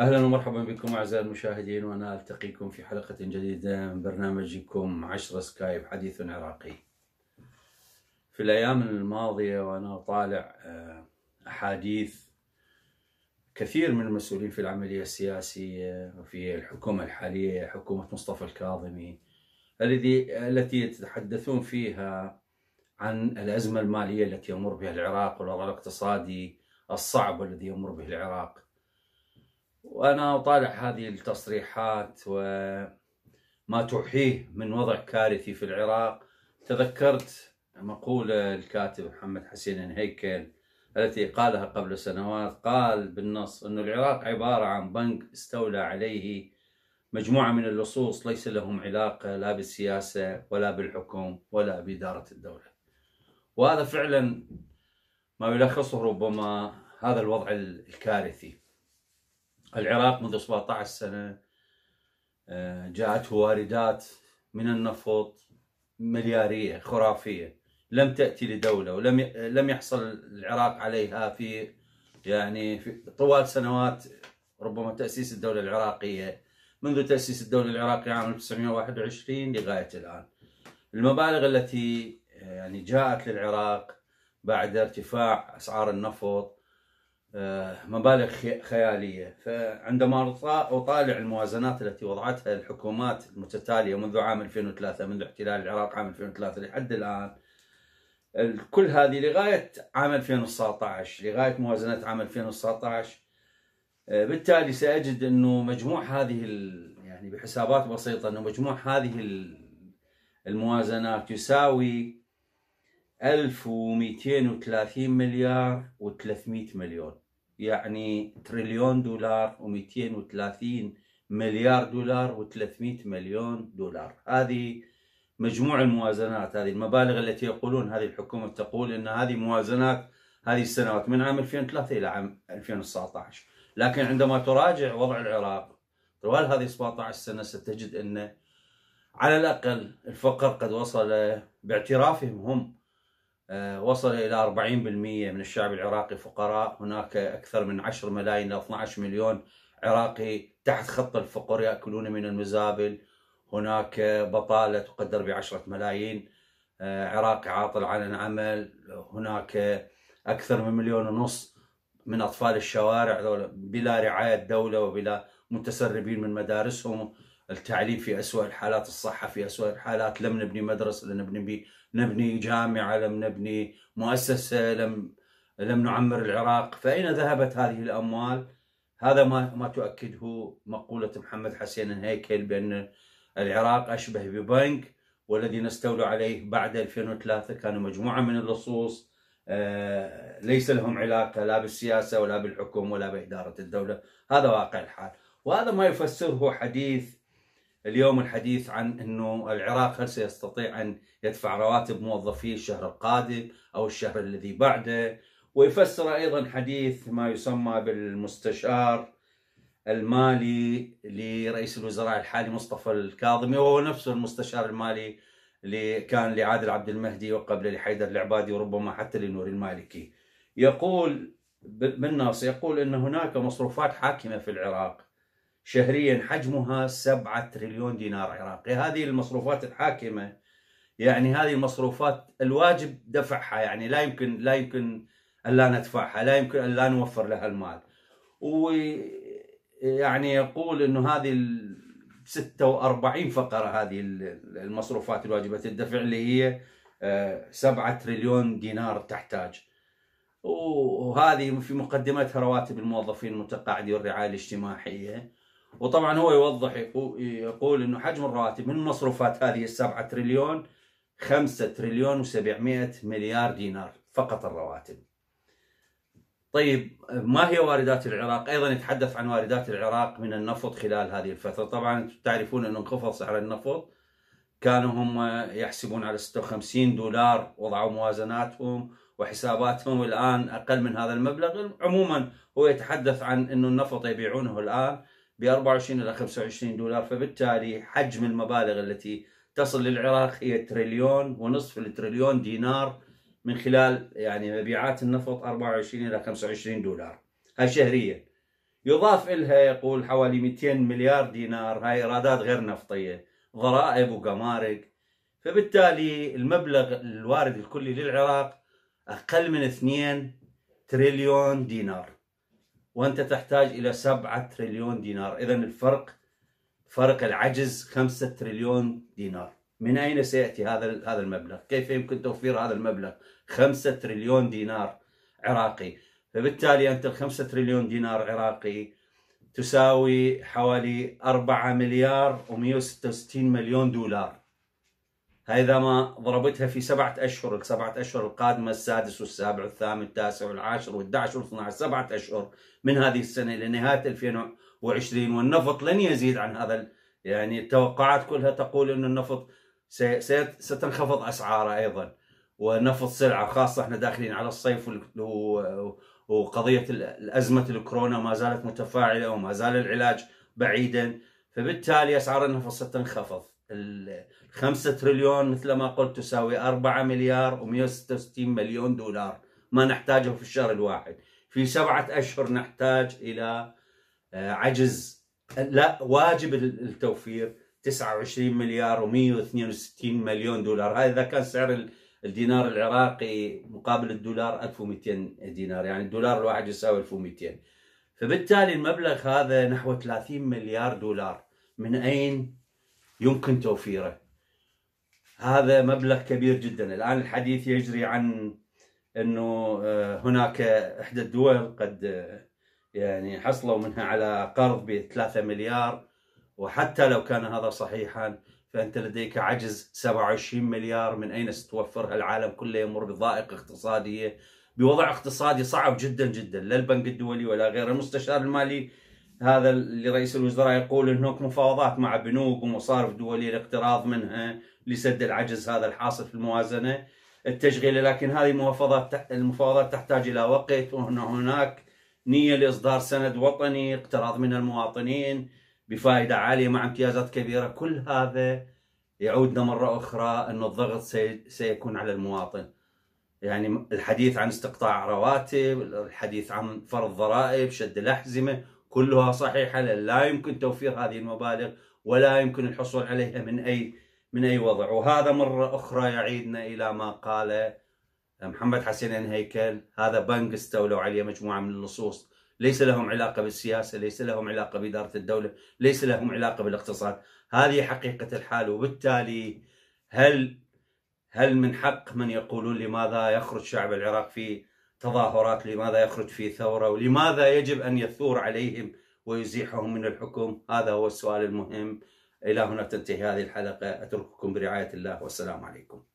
اهلا ومرحبا بكم اعزائي المشاهدين وانا التقيكم في حلقه جديده من برنامجكم 10 سكايب حديث عراقي. في الايام الماضيه وانا طالع آه، احاديث كثير من المسؤولين في العمليه السياسيه وفي الحكومه الحاليه حكومه مصطفى الكاظمي الذي التي يتحدثون فيها عن الازمه الماليه التي يمر بها العراق والوضع الاقتصادي الصعب الذي يمر به العراق. وانا اطالع هذه التصريحات وما توحيه من وضع كارثي في العراق تذكرت مقوله الكاتب محمد حسين هيكل التي قالها قبل سنوات قال بالنص أن العراق عبارة عن بنك استولى عليه مجموعة من اللصوص ليس لهم علاقة لا بالسياسة ولا بالحكم ولا بإدارة الدولة وهذا فعلا ما يلخصه ربما هذا الوضع الكارثي العراق منذ 17 سنة آه، جاءته واردات من النفط مليارية خرافية لم تأتي لدولة ولم لم يحصل العراق عليها في يعني في طوال سنوات ربما تأسيس الدولة العراقية منذ تأسيس الدولة العراقية عام 1921 لغاية الآن المبالغ التي آه، يعني جاءت للعراق بعد ارتفاع أسعار النفط آه، مبالغ خيالية فعندما أطالع الموازنات التي وضعتها الحكومات المتتالية منذ عام 2003 منذ احتلال العراق عام 2003 لحد الآن كل هذه لغاية عام 2019 لغاية موازنة عام 2019 آه، بالتالي سأجد أنه مجموع هذه يعني بحسابات بسيطة أنه مجموع هذه الموازنات يساوي 1230 مليار و300 مليون يعني تريليون دولار و230 مليار دولار و300 مليون دولار هذه مجموع الموازنات هذه المبالغ التي يقولون هذه الحكومة تقول أن هذه موازنات هذه السنوات من عام 2003 إلى عام 2019 لكن عندما تراجع وضع العراق طوال هذه 17 سنة ستجد أن على الأقل الفقر قد وصل باعترافهم هم آه، وصل إلى 40% من الشعب العراقي فقراء هناك أكثر من 10 ملايين إلى 12 مليون عراقي تحت خط الفقر يأكلون من المزابل هناك بطالة تقدر بعشرة ملايين آه، عراقي عاطل عن العمل هناك أكثر من مليون ونص من أطفال الشوارع بلا رعاية دولة وبلا متسربين من مدارسهم التعليم في أسوأ الحالات الصحة في أسوأ الحالات لم نبني مدرسة لم نبني نبني جامعة لم نبني مؤسسة لم لم نعمر العراق فأين ذهبت هذه الأموال هذا ما ما تؤكده مقولة محمد حسين هيكل بأن العراق أشبه ببنك والذين استولوا عليه بعد 2003 كانوا مجموعة من اللصوص آه، ليس لهم علاقة لا بالسياسة ولا بالحكم ولا بإدارة الدولة هذا واقع الحال وهذا ما يفسره حديث اليوم الحديث عن انه العراق هل سيستطيع ان يدفع رواتب موظفيه الشهر القادم او الشهر الذي بعده ويفسر ايضا حديث ما يسمى بالمستشار المالي لرئيس الوزراء الحالي مصطفى الكاظمي وهو نفسه المستشار المالي اللي كان لعادل عبد المهدي وقبل لحيدر العبادي وربما حتى لنور المالكي يقول بالنص يقول ان هناك مصروفات حاكمه في العراق شهريا حجمها 7 تريليون دينار عراقي هذه المصروفات الحاكمة يعني هذه المصروفات الواجب دفعها يعني لا يمكن لا يمكن ألا ندفعها لا يمكن ألا نوفر لها المال ويعني يقول أنه هذه ال 46 فقرة هذه المصروفات الواجبة الدفع اللي هي 7 آه، تريليون دينار تحتاج وهذه في مقدمتها رواتب الموظفين المتقاعدين والرعاية الاجتماعية وطبعا هو يوضح يقول انه حجم الرواتب من المصروفات هذه السبعة تريليون 5 تريليون و700 مليار دينار فقط الرواتب. طيب ما هي واردات العراق؟ ايضا يتحدث عن واردات العراق من النفط خلال هذه الفتره، طبعا تعرفون انه انخفض سعر النفط كانوا هم يحسبون على 56 دولار وضعوا موازناتهم وحساباتهم الان اقل من هذا المبلغ، عموما هو يتحدث عن انه النفط يبيعونه الان ب 24 الى 25 دولار فبالتالي حجم المبالغ التي تصل للعراق هي تريليون ونصف التريليون دينار من خلال يعني مبيعات النفط 24 الى 25 دولار هاي شهريا يضاف لها يقول حوالي 200 مليار دينار هاي ايرادات غير نفطيه ضرائب وقمارك فبالتالي المبلغ الوارد الكلي للعراق اقل من 2 تريليون دينار وانت تحتاج الى 7 تريليون دينار اذا الفرق فرق العجز 5 تريليون دينار من اين سياتي هذا هذا المبلغ كيف يمكن توفير هذا المبلغ 5 تريليون دينار عراقي فبالتالي انت ال 5 تريليون دينار عراقي تساوي حوالي 4 مليار و166 مليون دولار هاي ما ضربتها في سبعة أشهر السبعة أشهر القادمة السادس والسابع والثامن والتاسع والعاشر والدعشر والثناعشر سبعة أشهر من هذه السنة إلى نهاية 2020 والنفط لن يزيد عن هذا يعني التوقعات كلها تقول أن النفط ستنخفض أسعاره أيضا ونفط سلعة خاصة احنا داخلين على الصيف وقضية أزمة الكورونا ما زالت متفاعلة وما زال العلاج بعيدا فبالتالي أسعار النفط ستنخفض الخمسة تريليون مثل ما قلت تساوي 4 مليار و166 مليون دولار ما نحتاجه في الشهر الواحد في سبعة أشهر نحتاج إلى آه، عجز لا واجب التوفير 29 مليار و162 مليون دولار هذا إذا كان سعر الدينار العراقي مقابل الدولار 1200 دينار يعني الدولار الواحد يساوي 1200 فبالتالي المبلغ هذا نحو 30 مليار دولار من أين يمكن توفيره هذا مبلغ كبير جدا الآن الحديث يجري عن أنه آه، هناك إحدى الدول قد آه، يعني حصلوا منها على قرض ب 3 مليار وحتى لو كان هذا صحيحا فأنت لديك عجز 27 مليار من أين ستوفرها العالم كله يمر بضائقة اقتصادية بوضع اقتصادي صعب جدا جدا لا البنك الدولي ولا غيره المستشار المالي هذا اللي رئيس الوزراء يقول هناك مفاوضات مع بنوك ومصارف دوليه لاقتراض منها لسد العجز هذا الحاصل في الموازنه التشغيلة لكن هذه المفاوضات المفاوضات تحتاج الى وقت وهنا هناك نيه لاصدار سند وطني اقتراض من المواطنين بفائده عاليه مع امتيازات كبيره كل هذا يعودنا مره اخرى ان الضغط سيكون على المواطن يعني الحديث عن استقطاع رواتب الحديث عن فرض ضرائب شد الاحزمه كلها صحيحه لا يمكن توفير هذه المبالغ ولا يمكن الحصول عليها من اي من اي وضع وهذا مره اخرى يعيدنا الى ما قال محمد حسين هيكل هذا بنك استولوا عليه مجموعه من اللصوص ليس لهم علاقه بالسياسه، ليس لهم علاقه باداره الدوله، ليس لهم علاقه بالاقتصاد، هذه حقيقه الحال وبالتالي هل هل من حق من يقولون لماذا يخرج شعب العراق في تظاهرات لماذا يخرج في ثورة ولماذا يجب أن يثور عليهم ويزيحهم من الحكم هذا هو السؤال المهم إلى هنا تنتهي هذه الحلقة أترككم برعاية الله والسلام عليكم